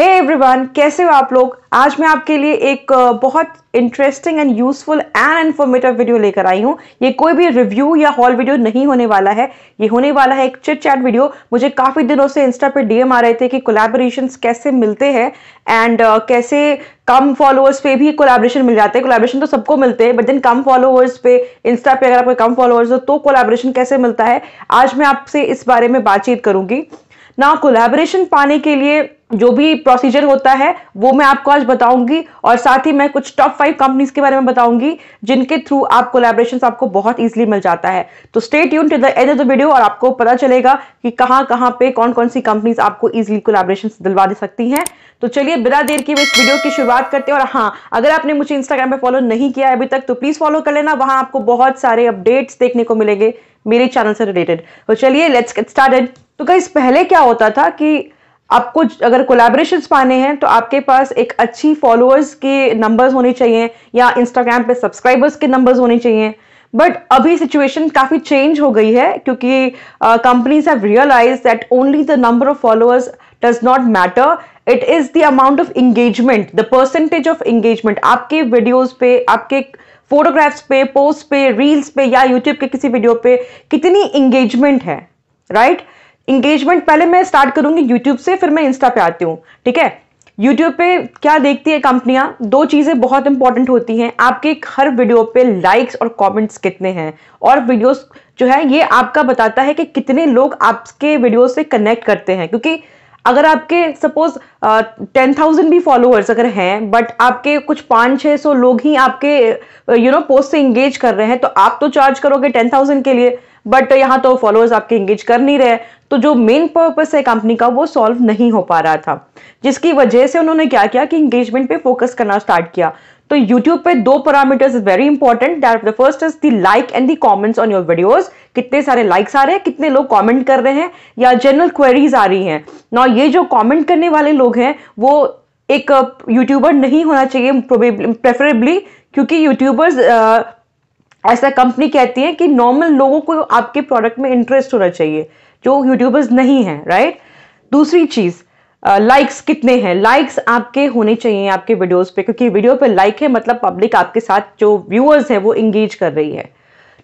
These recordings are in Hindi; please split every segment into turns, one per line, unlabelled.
हे hey एवरीवन कैसे हो आप लोग आज मैं आपके लिए एक बहुत interesting and useful and informative video लेकर आई हूँ ये कोई भी रिव्यू या हॉल वीडियो नहीं होने वाला है ये होने वाला है एक चिट चैट वीडियो मुझे काफ़ी दिनों से इंस्टा पे डीएम आ रहे थे कि कोलैबोरेशन कैसे मिलते हैं एंड uh, कैसे कम फॉलोअर्स पे भी कोलाब्रेशन मिल जाते हैं कोलाब्रेशन तो सबको मिलते हैं बट देन कम फॉलोअर्स पे इंस्टा पे अगर आपके कम फॉलोअर्स हो तो कोलाब्रेशन कैसे मिलता है आज मैं आपसे इस बारे में बातचीत करूँगी ना कोलैबोरेशन पाने के लिए जो भी प्रोसीजर होता है वो मैं आपको आज बताऊंगी और साथ ही मैं कुछ टॉप फाइव कंपनीज के बारे में बताऊंगी जिनके थ्रू आप कोलेब्रेशन आपको बहुत इजीली मिल जाता है तो stay tune to the end of the video और आपको पता चलेगा कि कहाँ कहाँ पे कौन कौन सी कंपनीज आपको इजीली कोलेब्रेशन दिलवा दे सकती हैं तो चलिए बिना देर की इस वीडियो की शुरुआत करते हैं और हाँ अगर आपने मुझे इंस्टाग्राम पर फॉलो नहीं किया है अभी तक तो प्लीज़ फॉलो कर लेना वहाँ आपको बहुत सारे अपडेट्स देखने को मिलेंगे मेरे चैनल से रिलेटेड तो चलिए लेट्स गेट स्टार्टेड तो कहीं पहले क्या होता था कि आपको अगर कोलेब्रेशन पाने हैं तो आपके पास एक अच्छी फॉलोअर्स के नंबर्स होने चाहिए या इंस्टाग्राम पे सब्सक्राइबर्स के नंबर्स होने चाहिए बट अभी सिचुएशन काफ़ी चेंज हो गई है क्योंकि companies have realise that only the number of followers does not matter it is the amount of engagement the percentage of engagement आपके वीडियोज़ पे आपके फोटोग्राफ्स पे पोस्ट पे रील्स पे या यूट्यूब के किसी वीडियो पे कितनी इंगेजमेंट है राइट right? इंगेजमेंट पहले मैं स्टार्ट करूंगी यूट्यूब से फिर मैं इंस्टा पे आती हूँ ठीक है यूट्यूब पे क्या देखती है कंपनियां दो चीज़ें बहुत इंपॉर्टेंट होती हैं आपके हर वीडियो पे लाइक्स और कमेंट्स कितने हैं और वीडियोस जो है ये आपका बताता है कि कितने लोग आपके वीडियो से कनेक्ट करते हैं क्योंकि अगर आपके सपोज टेन थाउजेंड भी फॉलोअर्स अगर हैं बट आपके कुछ पाँच छः सौ लोग ही आपके यू नो पोस्ट से इंगेज कर रहे हैं तो आप तो चार्ज करोगे टेन थाउजेंड के लिए बट यहाँ तो फॉलोअर्स आपके इंगेज कर नहीं रहे तो जो मेन पर्पस है कंपनी का वो सॉल्व नहीं हो पा रहा था जिसकी वजह से उन्होंने क्या किया कि इंगेजमेंट पे फोकस करना स्टार्ट किया तो यूट्यूब पे दो parameters is very important that the first is the like and the comments on your videos कितने सारे लाइक्स आ रहे हैं कितने लोग कमेंट कर रहे हैं या जनरल क्वेरीज आ रही हैं ना ये जो कमेंट करने वाले लोग हैं वो एक यूट्यूबर uh, नहीं होना चाहिए प्रेफरेबली क्योंकि यूट्यूबर्स ऐसा कंपनी कहती है कि नॉर्मल लोगों को आपके प्रोडक्ट में इंटरेस्ट होना चाहिए जो यूट्यूबर्स नहीं हैं राइट दूसरी चीज़ लाइक्स uh, कितने हैं लाइक्स आपके होने चाहिए आपके वीडियोस पे क्योंकि वीडियो पे लाइक है मतलब पब्लिक आपके साथ जो व्यूअर्स है वो इंगेज कर रही है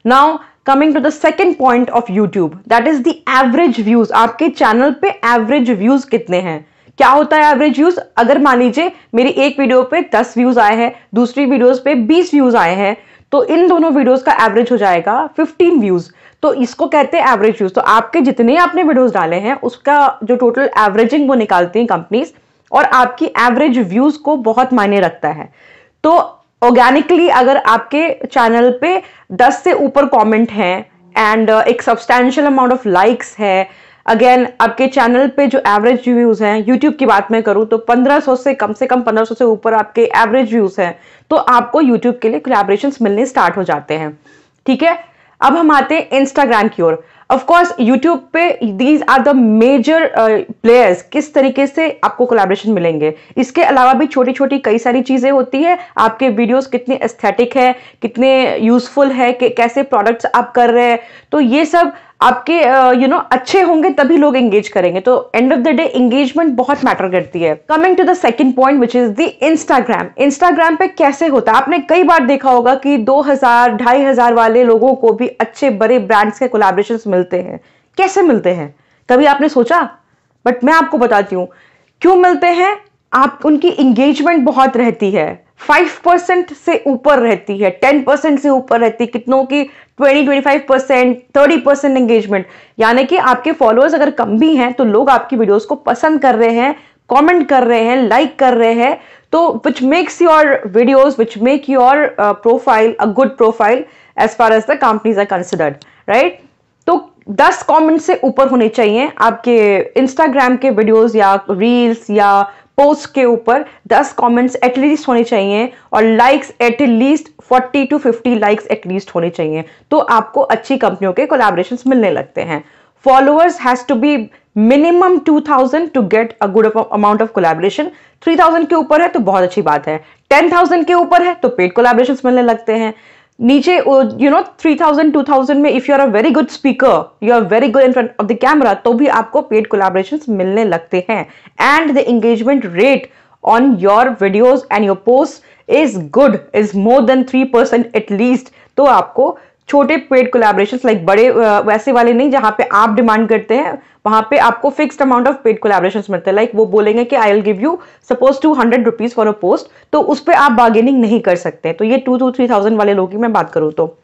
now coming to the second point of YouTube that is the average views आपके चैनल पे एवरेज व्यूज कितने हैं क्या होता है एवरेज व्यूज अगर मान लीजिए मेरी एक वीडियो पे दस व्यूज आए हैं दूसरी वीडियोज पे बीस व्यूज आए हैं तो इन दोनों वीडियोस का एवरेज हो जाएगा 15 व्यूज तो इसको कहते हैं एवरेज व्यूज तो आपके जितने आपने वीडियोस डाले हैं उसका जो टोटल एवरेजिंग वो निकालती हैं कंपनीज और आपकी एवरेज व्यूज को बहुत मायने रखता है तो ऑर्गेनिकली अगर आपके चैनल पे 10 से ऊपर कमेंट हैं एंड uh, एक सब्सटैंशियल अमाउंट ऑफ लाइक्स है अगेन आपके चैनल पे जो एवरेज व्यूज हैं यूट्यूब की बात मैं करूँ तो 1500 से कम से कम 1500 से ऊपर आपके एवरेज व्यूज हैं तो आपको यूट्यूब के लिए कोलेब्रेशन मिलने स्टार्ट हो जाते हैं ठीक है अब हम आते हैं इंस्टाग्राम की ओर ऑफकोर्स यूट्यूब पे these are the major players किस तरीके से आपको कोलेब्रेशन मिलेंगे इसके अलावा भी छोटी छोटी कई सारी चीज़ें होती है आपके वीडियोस कितने एस्थेटिक है कितने यूजफुल है कि कैसे प्रोडक्ट्स आप कर रहे हैं तो ये सब आपके यू नो अच्छे होंगे तभी लोग एंगेज करेंगे तो end of the day engagement बहुत मैटर करती है coming to the second point which is the Instagram Instagram पे कैसे होता है आपने कई बार देखा होगा कि दो हजार ढाई हजार वाले लोगों को भी अच्छे बड़े ब्रांड्स के कोलाब्रेशन मिलते हैं कैसे मिलते हैं कभी आपने सोचा बट मैं आपको बताती हूँ क्यों मिलते हैं आप उनकी इंगेजमेंट बहुत रहती है 5% से ऊपर रहती है 10% से ऊपर रहती है कितनों की 20-25% 30% एंगेजमेंट यानी कि आपके फॉलोअर्स अगर कम भी हैं तो लोग आपकी वीडियोस को पसंद कर रहे हैं कमेंट कर रहे हैं लाइक कर रहे हैं तो which makes your videos which make your profile a good profile as far as the companies are considered right तो 10 कमेंट से ऊपर होने चाहिए आपके इंस्टाग्राम के वीडियोस या रील्स या पोस्ट के ऊपर 10 कमेंट्स एटलीस्ट होने चाहिए और likes at least 40 to 50 likes at least होने चाहिए तो आपको अच्छी कंपनियों के कोलाब्रेशन मिलने लगते हैं followers has to be minimum 2000 to get a good amount of collaboration 3000 के ऊपर है तो बहुत अच्छी बात है 10000 के ऊपर है तो पेड कोलाब्रेशन मिलने लगते हैं नीचे you know three thousand two thousand में if you are a very good speaker you are very good in front of the camera तो भी आपको पेड कोलाब्रेशन मिलने लगते हैं and the engagement rate on your videos and your post is good is more than three percent at least तो आपको छोटे पेड कोलेब्रेशन लाइक बड़े वैसे वाले नहीं जहाँ पे आप डिमांड करते हैं वहाँ पे आपको fixed amount of paid collaboration मिलते हैं लाइक वो बोलेंगे कि I will give you suppose two hundred rupees for a post तो उस पर आप बार्गेनिंग नहीं कर सकते तो ये टू टू थ्री थाउजेंड वाले लोगों की मैं बात करूँ तो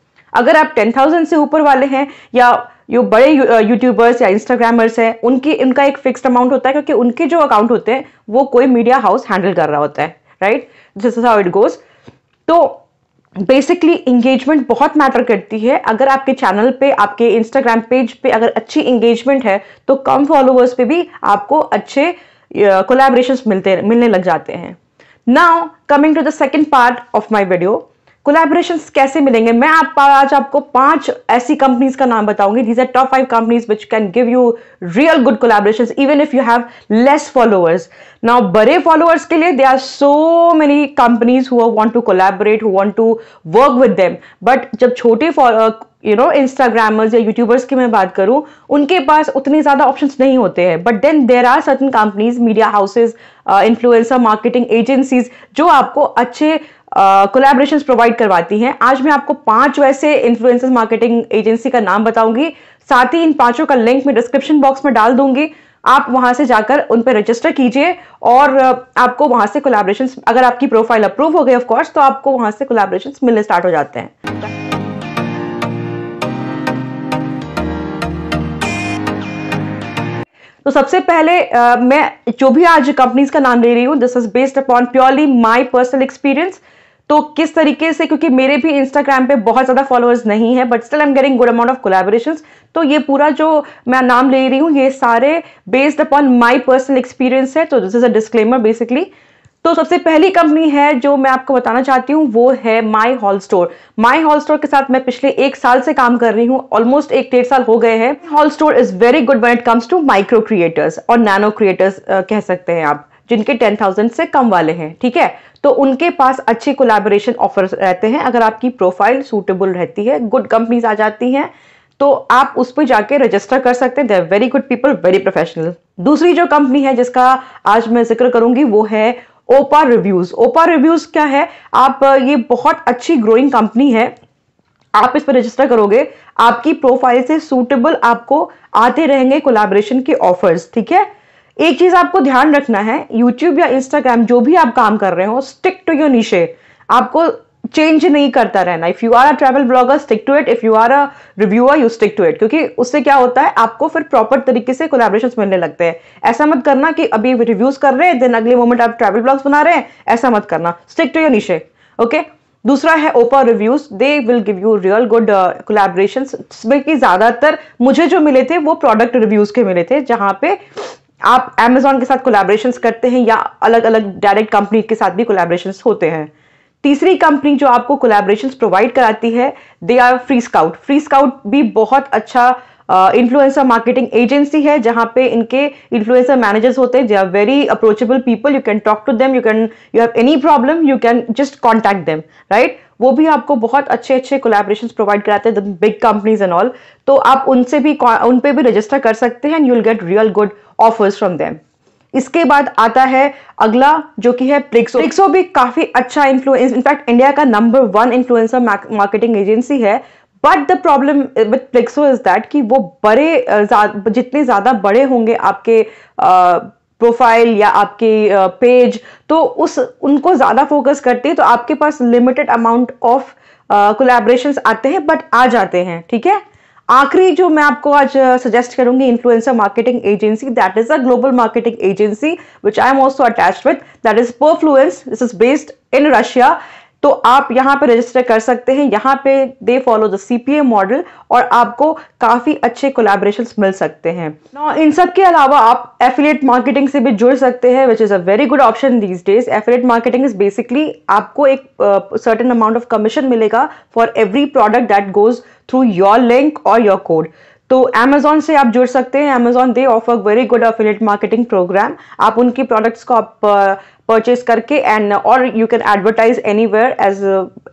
अगर आप टेन थाउजेंड से ऊपर वाले हैं या जो बड़े यूट्यूबर्स या इंस्टाग्रामर्स हैं उनकी उनका एक फिक्स्ड अमाउंट होता है क्योंकि उनके जो अकाउंट होते हैं वो कोई मीडिया हाउस हैंडल कर रहा होता है right this is how it goes तो बेसिकली इंगेजमेंट बहुत मैटर करती है अगर आपके चैनल पे आपके इंस्टाग्राम पेज पे अगर अच्छी इंगेजमेंट है तो कम फॉलोअर्स पे भी आपको अच्छे कोलैबोरेशंस मिलते मिलने लग जाते हैं now coming to the second part of my video collaboration कैसे मिलेंगे मैं आप आज आपको पांच ऐसी कंपनीज का नाम बताऊंगी these are top five companies which can give you real good collaboration even if you have less followers now बड़े फॉलोअर्स के लिए they are so many companies who want to collaborate who want to work with them but जब छोटे यू नो इंस्टाग्रामर्स या यूट्यूबर्स की मैं बात करूं उनके पास उतने ज़्यादा ऑप्शंस नहीं होते हैं but then there are certain companies media houses influencer marketing agencies जो आपको अच्छे कोलेब्रेशन uh, प्रोवाइड करवाती हैं आज मैं आपको पांच वैसे इन्फ्लुएंसर मार्केटिंग एजेंसी का नाम बताऊंगी साथ ही इन पांचों का लिंक मैं डिस्क्रिप्शन बॉक्स में डाल दूंगी आप वहां से जाकर उन पर रजिस्टर कीजिए और आपको वहां से कोलेब्रेशन अगर आपकी प्रोफाइल अप्रूव हो गई ऑफकोर्स तो आपको वहां से कोलेब्रेशन मिलने स्टार्ट हो जाते हैं तो सबसे पहले आ, मैं जो भी आज कंपनीज का नाम ले रही हूँ this is based upon purely my personal experience तो किस तरीके से क्योंकि मेरे भी इंस्टाग्राम पे बहुत ज़्यादा फॉलोअर्स नहीं है but still I am getting good amount of collaboration तो ये पूरा जो मैं नाम ले रही हूँ ये सारे based upon my personal experience है तो this is a disclaimer basically तो सबसे पहली कंपनी है जो मैं आपको बताना चाहती हूँ वो है my hall store my hall store के साथ मैं पिछले एक साल से काम कर रही हूँ ऑलमोस्ट एक डेढ़ साल हो गए हैं hall store is very good one it comes to micro creators और नैनो क्रिएटर्स कह सकते हैं आप जिनके टेन थाउजेंड से कम वाले हैं ठीक है तो उनके पास अच्छे कोलैबोरेशन ऑफर्स रहते हैं अगर आपकी प्रोफाइल सूटेबल रहती है गुड कंपनीज आ जाती हैं तो आप उस पर जाके रजिस्टर कर सकते हैं they very good people very professional दूसरी जो कंपनी है जिसका आज मैं जिक्र करूंगी वो है ओपा रिव्यूज ओपा रिव्यूज क्या है आप ये बहुत अच्छी ग्रोइंग कंपनी है आप इस पर रजिस्टर करोगे आपकी प्रोफाइल से सूटेबल आपको आते रहेंगे कोलाबोरेशन के ऑफर्स ठीक है एक चीज आपको ध्यान रखना है यूट्यूब या इंस्टाग्राम जो भी आप काम कर रहे हो स्टिक टू योर निशे आपको चेंज नहीं करता रहना if you are a travel blogger stick to it if you are a reviewer you stick to it क्योंकि उससे क्या होता है आपको फिर प्रॉपर तरीके से कोलेब्रेशन मिलने लगते हैं ऐसा मत करना कि अभी रिव्यूज कर रहे हैं देन अगले मोमेंट आप ट्रैवल ब्लॉग्स बना रहे हैं ऐसा मत करना stick to your niche okay दूसरा है ओपा reviews they will give you real good collaboration जिसमें कि ज़्यादातर मुझे जो मिले थे वो प्रोडक्ट रिव्यूज़ के मिले थे जहां पे आप एमेजोन के साथ कोलेब्रेशन करते हैं या अलग अलग डायरेक्ट कंपनी के साथ भी कोलेब्रेशन होते हैं तीसरी कंपनी जो आपको कोलेब्रेशन प्रोवाइड कराती है they are free scout free scout भी बहुत अच्छा इन्फ्लुएंसर मार्केटिंग एजेंसी है जहाँ पे इनके इन्फ्लुएंसर मैनेजर्स होते हैं they are very approachable people you can talk to them you can you have any problem you can just contact them right वो भी आपको बहुत अच्छे अच्छे कोलेब्रेशन प्रोवाइड कराते हैं बिग कंपनीज एंड ऑल तो आप उनसे भी उन पर भी रजिस्टर कर सकते हैं and you'll get real good offers from them इसके बाद आता है अगला जो कि है प्रिक्सो प्रिक्सो भी काफी अच्छा इन्फ्लुएंस इनफैक्ट इंडिया का number one influencer marketing agency है but the problem with Plixxo is that कि वो बड़े जितने ज़्यादा बड़े होंगे आपके प्रोफाइल या आपके पेज तो उस उनको ज़्यादा फोकस करती है तो आपके पास लिमिटेड अमाउंट ऑफ कोलेब्रेशन आते हैं बट आ जाते हैं ठीक है आखिरी जो मैं आपको आज सजेस्ट करूंगी influencer marketing agency that is a global marketing agency which I am also attach with that is Perfluence this is based in Russia तो आप यहाँ पे रजिस्टर कर सकते हैं यहाँ पे they follow the CPA model और आपको काफ़ी अच्छे कोलेब्रेशन मिल सकते हैं ना इन सब के अलावा आप एफिलेट मार्केटिंग से भी जुड़ सकते हैं which is a very good option these days affiliate marketing is basically आपको एक सर्टन अमाउंट ऑफ कमीशन मिलेगा for every product that goes through your link और योर कोड तो अमेजोन से आप जुड़ सकते हैं Amazon they offer very good affiliate marketing program आप उनकी प्रोडक्ट्स को आप परचेज uh, करके एंड और you can advertise anywhere as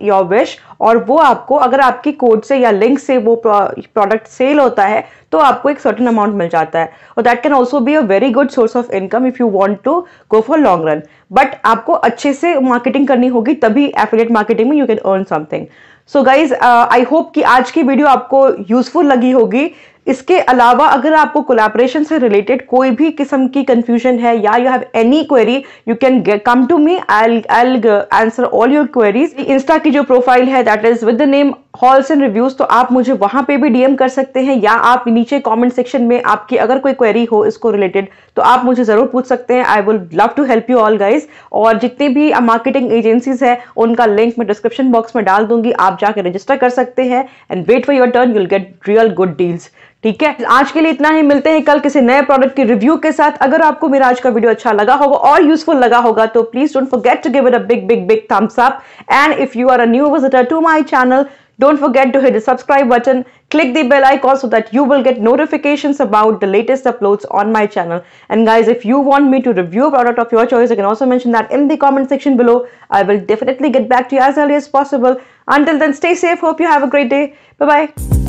your wish और वो आपको अगर आपकी कोड से या लिंक से वो प्रोडक्ट सेल होता है तो आपको एक सर्टन अमाउंट मिल जाता है और that can also be a very good source of income if you want to go for long run but आपको अच्छे से मार्केटिंग करनी होगी तभी एफिलेट मार्केटिंग में you can earn something so guys I hope कि आज की वीडियो आपको यूजफुल लगी होगी इसके अलावा अगर आपको कोलैबोरेशन से रिलेटेड कोई भी किस्म की कंफ्यूजन है या you have any query you can come to me I I answer all your queries insta की जो प्रोफाइल है that is with the name halls and reviews तो आप मुझे वहां पे भी डीएम कर सकते हैं या आप नीचे कमेंट सेक्शन में आपकी अगर कोई क्वेरी हो इसको रिलेटेड तो आप मुझे जरूर पूछ सकते हैं I would love to help you all guys और जितनी भी मार्केटिंग एजेंसीज है उनका लिंक मैं डिस्क्रिप्शन बॉक्स में डाल दूंगी आप जाकर रजिस्टर कर सकते हैं and wait for your turn you'll get real good deals ठीक है आज के लिए इतना ही मिलते हैं कल किसी नए प्रोडक्ट के रिव्यू के साथ अगर आपको मेरा आज का वीडियो अच्छा लगा होगा और यूजफुल लगा होगा तो please don't forget to give it a big big big thumbs up and if you are a new visitor to my channel Don't forget to hit the subscribe button, click the bell icon so that you will get notifications about the latest uploads on my channel. And guys, if you want me to review a product of your choice, you can also mention that in the comment section below. I will definitely get back to you as early as possible. Until then, stay safe. Hope you have a great day. Bye-bye.